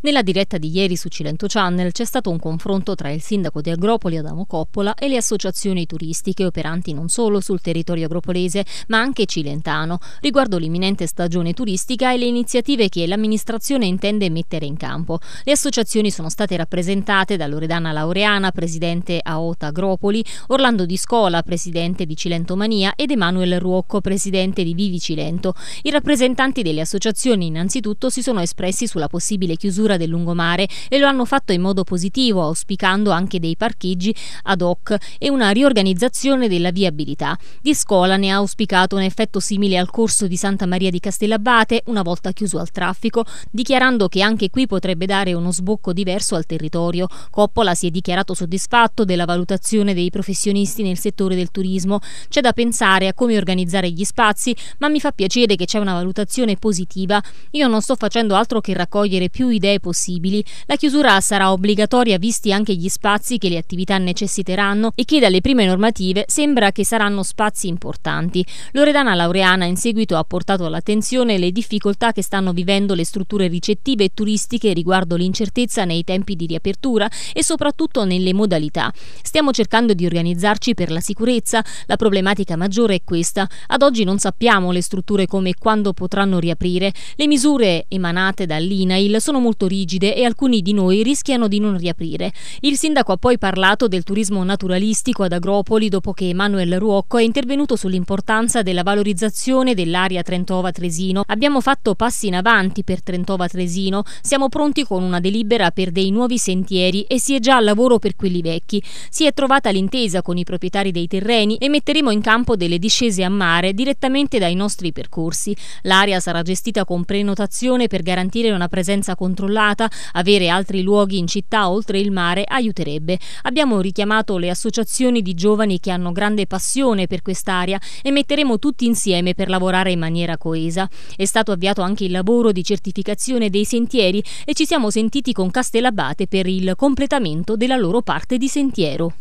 Nella diretta di ieri su Cilento Channel c'è stato un confronto tra il sindaco di Agropoli Adamo Coppola e le associazioni turistiche operanti non solo sul territorio agropolese ma anche cilentano riguardo l'imminente stagione turistica e le iniziative che l'amministrazione intende mettere in campo. Le associazioni sono state rappresentate da Loredana Laureana, presidente AOTA Agropoli, Orlando Di Scola, presidente di Cilentomania ed Emanuele Ruocco, presidente di Vivi Cilento. I rappresentanti delle associazioni innanzitutto si sono espressi sulla possibile chiusura chiusura del lungomare e lo hanno fatto in modo positivo, auspicando anche dei parcheggi ad hoc e una riorganizzazione della viabilità. Di scuola ne ha auspicato un effetto simile al corso di Santa Maria di Castellabate, una volta chiuso al traffico, dichiarando che anche qui potrebbe dare uno sbocco diverso al territorio. Coppola si è dichiarato soddisfatto della valutazione dei professionisti nel settore del turismo. C'è da pensare a come organizzare gli spazi, ma mi fa piacere che c'è una valutazione positiva. Io non sto facendo altro che raccogliere più idee aree possibili, la chiusura sarà obbligatoria visti anche gli spazi che le attività necessiteranno e che dalle prime normative sembra che saranno spazi importanti. Loredana Laureana in seguito ha portato all'attenzione le difficoltà che stanno vivendo le strutture ricettive e turistiche riguardo l'incertezza nei tempi di riapertura e soprattutto nelle modalità. Stiamo cercando di organizzarci per la sicurezza, la problematica maggiore è questa. Ad oggi non sappiamo le strutture come e quando potranno riaprire. Le misure emanate dall'INAIL sono molto rigide e alcuni di noi rischiano di non riaprire. Il sindaco ha poi parlato del turismo naturalistico ad Agropoli dopo che Emanuele Ruocco è intervenuto sull'importanza della valorizzazione dell'area Trentova Tresino. Abbiamo fatto passi in avanti per Trentova Tresino, siamo pronti con una delibera per dei nuovi sentieri e si è già al lavoro per quelli vecchi. Si è trovata l'intesa con i proprietari dei terreni e metteremo in campo delle discese a mare direttamente dai nostri percorsi. L'area sarà gestita con prenotazione per garantire una presenza controllata isolata, avere altri luoghi in città oltre il mare aiuterebbe. Abbiamo richiamato le associazioni di giovani che hanno grande passione per quest'area e metteremo tutti insieme per lavorare in maniera coesa. È stato avviato anche il lavoro di certificazione dei sentieri e ci siamo sentiti con Castellabate per il completamento della loro parte di sentiero.